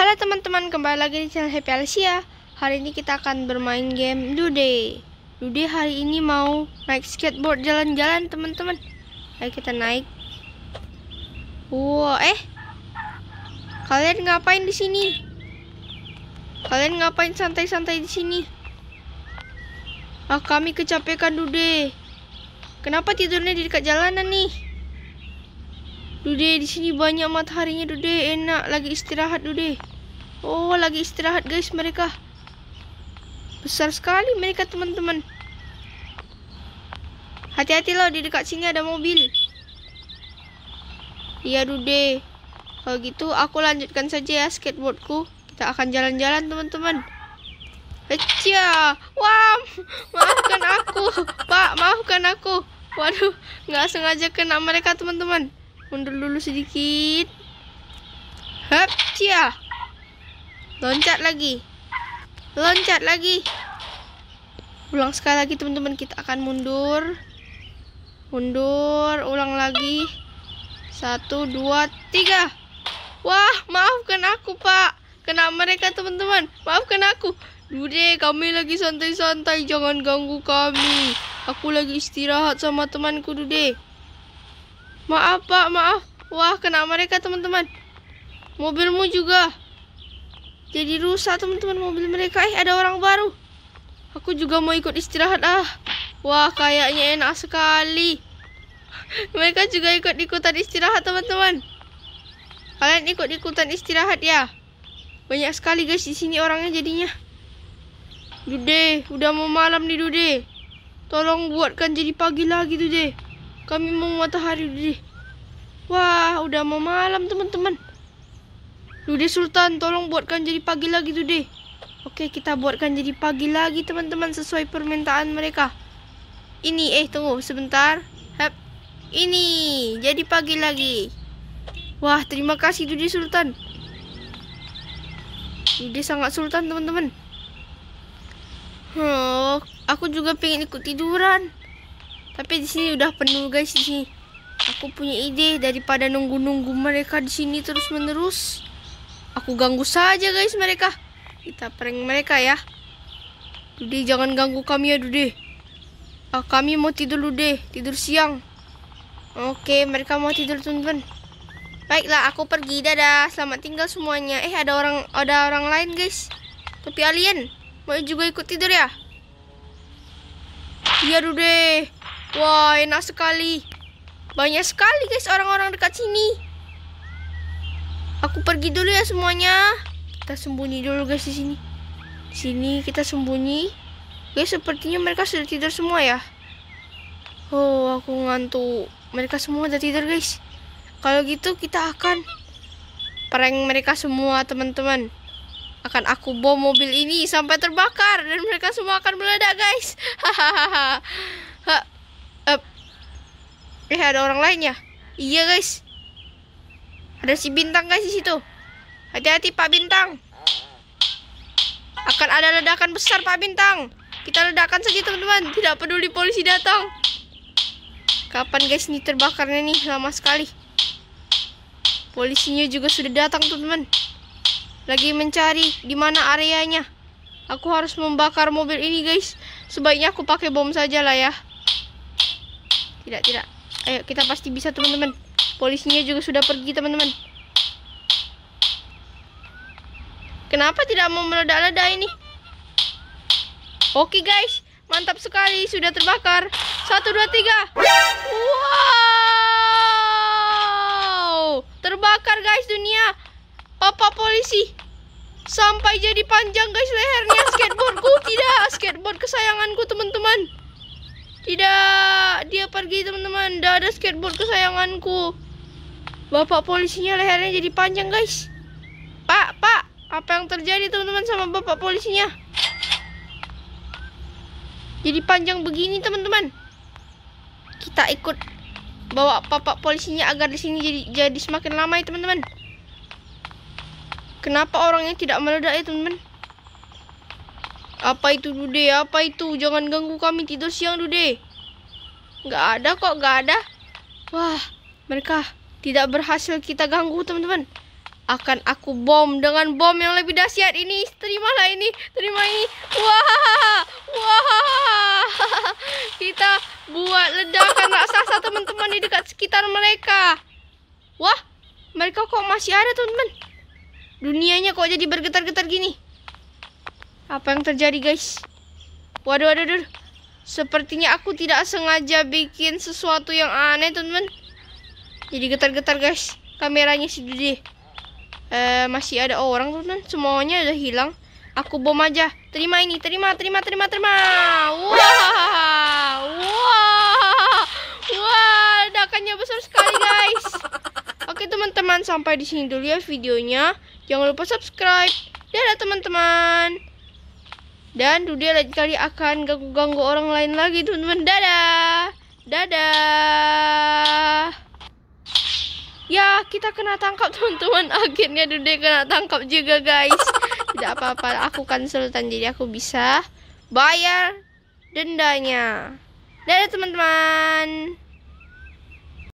Halo teman-teman, kembali lagi di channel Happy Alicia Hari ini kita akan bermain game Dude Dude hari ini mau naik skateboard jalan-jalan teman-teman Ayo kita naik Wow, eh Kalian ngapain di sini? Kalian ngapain santai-santai di sini? Ah, kami kecapekan Dude Kenapa tidurnya di dekat jalanan nih? Dude, di sini banyak mataharinya Dude, enak lagi istirahat Dude. Oh lagi istirahat guys mereka Besar sekali mereka teman-teman Hati-hati loh di dekat sini ada mobil Iya dude Kalau gitu aku lanjutkan saja ya skateboardku Kita akan jalan-jalan teman-teman Hecia Wah maafkan aku Pak maafkan aku Waduh nggak sengaja kena mereka teman-teman Mundur dulu sedikit Hecia Loncat lagi. Loncat lagi. Ulang sekali lagi teman-teman kita akan mundur. Mundur, ulang lagi. Satu, dua, tiga. Wah, maafkan aku pak. Kena mereka teman-teman. Maafkan aku. dude kami lagi santai-santai. Jangan ganggu kami. Aku lagi istirahat sama temanku Dude. Maaf pak, maaf. Wah, kena mereka teman-teman. Mobilmu juga. Jadi rusak teman-teman mobil mereka. Eh ada orang baru. Aku juga mau ikut istirahat ah. Wah kayaknya enak sekali. mereka juga ikut-ikutan istirahat teman-teman. Kalian ikut-ikutan istirahat ya. Banyak sekali guys di sini orangnya jadinya. Dude, udah mau malam nih Dude. Tolong buatkan jadi pagi lagi Dude. Kami mau matahari Dude. Wah, udah mau malam teman-teman. Dude Sultan tolong buatkan jadi pagi lagi Dude Oke kita buatkan jadi pagi lagi teman-teman Sesuai permintaan mereka Ini eh tunggu sebentar Hap. Ini jadi pagi lagi Wah terima kasih Dude Sultan Dude sangat Sultan teman-teman huh, oh, Aku juga pengen ikut tiduran Tapi di sini udah penuh guys di sini Aku punya ide daripada nunggu-nunggu mereka di sini terus-menerus. Aku ganggu saja guys mereka. Kita prank mereka ya. Dude jangan ganggu kami ya Dude. Ah, kami mau tidur Dude, tidur siang. Oke, mereka mau tidur teman-teman. Baiklah, aku pergi. Dadah. Selamat tinggal semuanya. Eh, ada orang ada orang lain, guys. Tapi alien, mau juga ikut tidur ya? Iya, Dude. Wah, enak sekali. Banyak sekali, guys, orang-orang dekat sini. Aku pergi dulu ya semuanya. Kita sembunyi dulu guys di sini. Di sini kita sembunyi. Guys, sepertinya mereka sudah tidur semua ya. Oh, aku ngantuk. Mereka semua sudah tidur, guys. Kalau gitu kita akan prank mereka semua, teman-teman. Akan aku bom mobil ini sampai terbakar dan mereka semua akan meledak, guys. Hahaha. Eh, eh, ada orang lainnya. Iya, guys. Ada si bintang guys di situ. Hati-hati Pak Bintang. Akan ada ledakan besar Pak Bintang. Kita ledakan saja teman-teman. Tidak peduli polisi datang. Kapan guys ini terbakarnya nih? Lama sekali. Polisinya juga sudah datang teman-teman. Lagi mencari di mana areanya. Aku harus membakar mobil ini guys. Sebaiknya aku pakai bom saja lah ya. Tidak, tidak. Ayo kita pasti bisa teman-teman. Polisinya juga sudah pergi, teman-teman. Kenapa tidak mau meledak-ledak ini? Oke, guys. Mantap sekali, sudah terbakar. Satu, dua, tiga. Wow! Terbakar, guys, dunia. Papa polisi. Sampai jadi panjang, guys, lehernya. Skateboardku tidak. Skateboard kesayanganku, teman-teman. Tidak, dia pergi teman-teman. Tidak ada skateboard kesayanganku. Bapak polisinya lehernya jadi panjang guys Pak, pak Apa yang terjadi teman-teman sama bapak polisinya Jadi panjang begini teman-teman Kita ikut Bawa bapak polisinya agar di sini jadi, jadi semakin lama ya teman-teman Kenapa orangnya tidak meledak ya teman-teman Apa itu Dude, apa itu Jangan ganggu kami tidur siang Dude Gak ada kok, gak ada Wah, mereka tidak berhasil kita ganggu teman-teman akan aku bom dengan bom yang lebih dahsyat ini terimalah ini terima ini wah wah kita buat ledakan raksasa teman-teman di dekat sekitar mereka wah mereka kok masih ada teman-teman dunianya kok jadi bergetar-getar gini apa yang terjadi guys waduh waduh waduh sepertinya aku tidak sengaja bikin sesuatu yang aneh teman-teman jadi getar-getar guys kameranya si Dudi uh, masih ada orang teman semuanya udah hilang aku bom aja terima ini terima terima terima terima wah wah wah ledakannya besar sekali guys oke teman-teman sampai di sini dulu ya videonya jangan lupa subscribe dadah teman-teman dan Dudi lain kali akan ganggu-ganggu orang lain lagi teman-teman dadah dadah Ya, kita kena tangkap teman-teman. Akhirnya Dude kena tangkap juga, guys. Tidak apa-apa, aku kan sultan jadi aku bisa bayar dendanya. Dadah teman-teman.